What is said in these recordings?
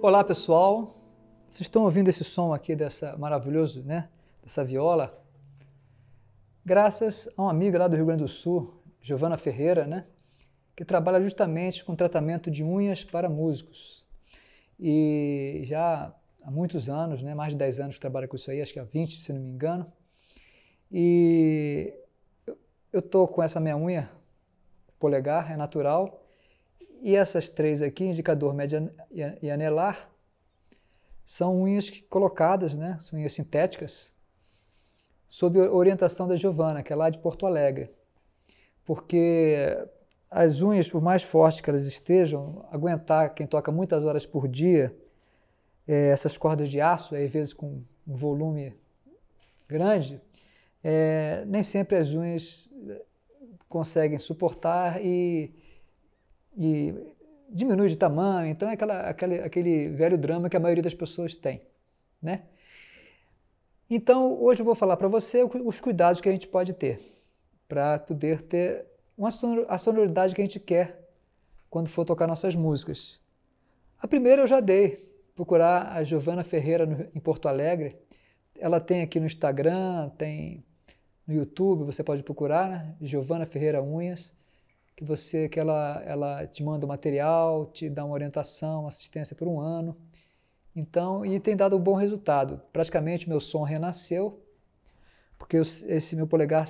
Olá pessoal, vocês estão ouvindo esse som aqui dessa maravilhoso, né? Dessa viola? Graças a uma amiga lá do Rio Grande do Sul, Giovana Ferreira, né? Que trabalha justamente com tratamento de unhas para músicos. E já há muitos anos, né? Mais de 10 anos que trabalha com isso aí, acho que há 20, se não me engano. E eu tô com essa minha unha polegar, é natural, e essas três aqui, indicador médio e anelar, são unhas colocadas, né? São unhas sintéticas, sob orientação da Giovana, que é lá de Porto Alegre. Porque as unhas, por mais fortes que elas estejam, aguentar quem toca muitas horas por dia, é, essas cordas de aço, às vezes com um volume grande, é, nem sempre as unhas eh, conseguem suportar e e diminui de tamanho. Então é aquela, aquele, aquele velho drama que a maioria das pessoas tem, né? Então hoje eu vou falar para você os cuidados que a gente pode ter para poder ter uma sonor a sonoridade que a gente quer quando for tocar nossas músicas. A primeira eu já dei, procurar a Giovana Ferreira no, em Porto Alegre. Ela tem aqui no Instagram, tem no YouTube, você pode procurar, né? Giovana Ferreira Unhas que você que ela, ela te manda o material, te dá uma orientação, assistência por um ano. Então, e tem dado um bom resultado. Praticamente meu som renasceu, porque eu, esse meu polegar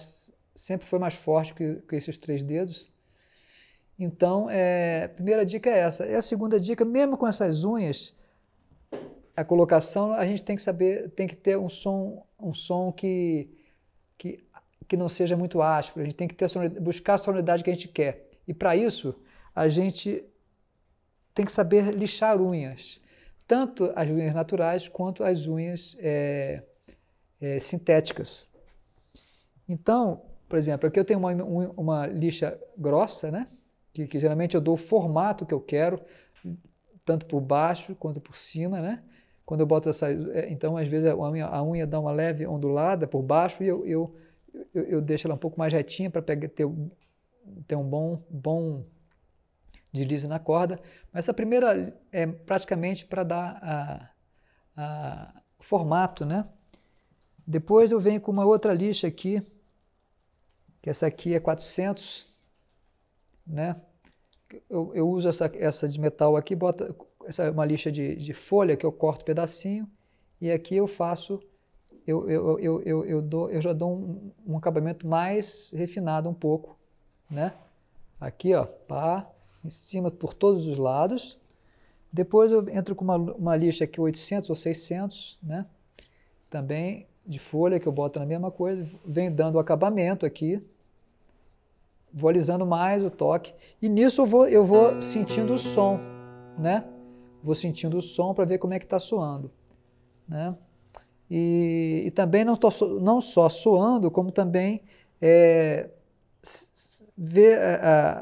sempre foi mais forte que, que esses três dedos. Então, é, a primeira dica é essa. E a segunda dica, mesmo com essas unhas, a colocação, a gente tem que saber, tem que ter um som, um som que que não seja muito áspero, a gente tem que ter a buscar a sonoridade que a gente quer. E para isso, a gente tem que saber lixar unhas, tanto as unhas naturais quanto as unhas é, é, sintéticas. Então, por exemplo, aqui eu tenho uma, uma lixa grossa, né? Que, que, geralmente eu dou o formato que eu quero, tanto por baixo quanto por cima, né? Quando eu boto essa. É, então, às vezes a unha, a unha dá uma leve ondulada por baixo e eu, eu eu, eu deixo ela um pouco mais retinha para ter, ter um bom, bom deslize na corda. Mas essa primeira é praticamente para dar a, a, formato, né? Depois eu venho com uma outra lixa aqui, que essa aqui é 400, né? Eu, eu uso essa, essa de metal aqui, bota, essa é uma lixa de, de folha que eu corto um pedacinho, e aqui eu faço eu, eu, eu, eu, eu, dou, eu já dou um, um acabamento mais refinado um pouco, né? Aqui, ó, pá, em cima por todos os lados. Depois eu entro com uma, uma lixa aqui 800 ou 600, né? Também de folha que eu boto na mesma coisa, vem dando o acabamento aqui, vou alisando mais o toque e nisso eu vou, eu vou sentindo o som, né? Vou sentindo o som para ver como é que está soando, né? E, e também não estou não só suando, como também é, ver, a, é,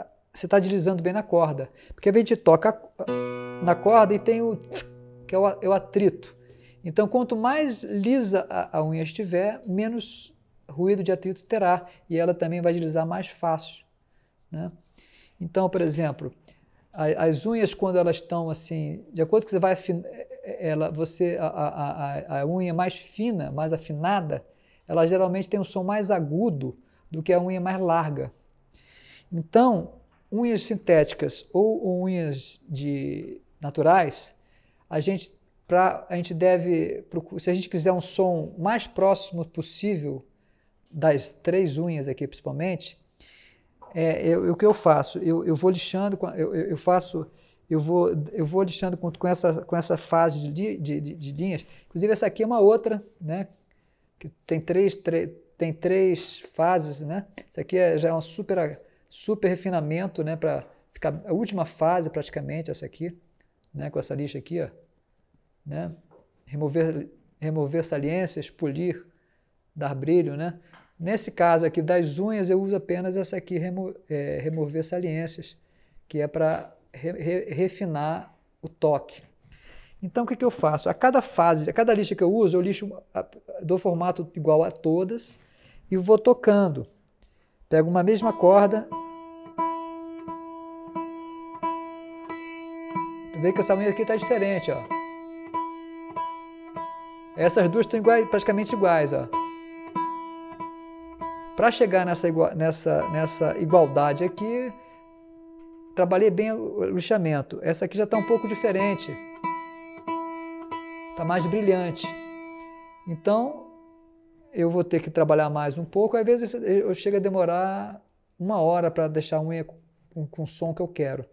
é, você está deslizando bem na corda. Porque a gente toca na corda e tem o tsk, que é o, é o atrito. Então, quanto mais lisa a, a unha estiver, menos ruído de atrito terá e ela também vai deslizar mais fácil. Né? Então, por exemplo, as unhas quando elas estão assim, de acordo com que você vai é, é, ela, você a, a, a, unha mais fina, mais afinada, ela geralmente tem um som mais agudo do que a unha mais larga. Então, unhas sintéticas ou, ou unhas de naturais, a gente pra, a gente deve se a gente quiser um som mais próximo possível das três unhas aqui principalmente, é, eu, o que eu faço? Eu, eu vou lixando, eu, eu faço eu vou, eu vou lixando com, com, essa, com essa fase de, de, de, de, linhas. Inclusive, essa aqui é uma outra, né? Que tem três, tre, tem três fases, né? Isso aqui é, já é um super, super refinamento, né? Para ficar a última fase, praticamente, essa aqui, né? Com essa lixa aqui, ó. Né? Remover, remover saliências, polir, dar brilho, né? Nesse caso aqui das unhas, eu uso apenas essa aqui, remo, é, remover saliências, que é para re, re, refinar o toque. Então, o que, que eu faço? A cada fase, a cada lixa que eu uso, eu lixo, do formato igual a todas e vou tocando. Pego uma mesma corda. Tu vê que essa unha aqui está diferente, ó. Essas duas estão iguais, praticamente iguais, ó. Para chegar nessa, nessa, nessa igualdade aqui, trabalhei bem o lixamento. Essa aqui já está um pouco diferente. Está mais brilhante. Então, eu vou ter que trabalhar mais um pouco. Às vezes, eu chego a demorar uma hora para deixar a unha com, com o som que eu quero.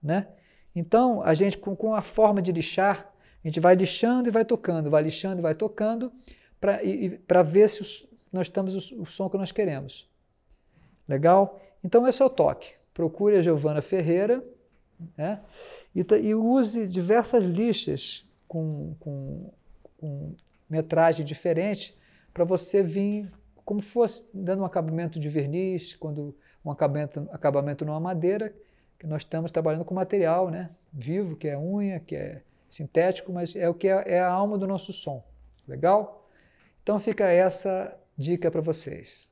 Né? Então, a gente, com, com a forma de lixar, a gente vai lixando e vai tocando, vai lixando e vai tocando para ver se, nós estamos o, o som que nós queremos. Legal? Então esse é o toque. Procure a Giovana Ferreira né? e, e use diversas listas com, com, com metragem diferente para você vir como fosse dando um acabamento de verniz, quando um acabamento, acabamento numa madeira, que nós estamos trabalhando com material né? vivo, que é unha, que é sintético, mas é o que é, é a alma do nosso som. Legal? Então fica essa dica para vocês.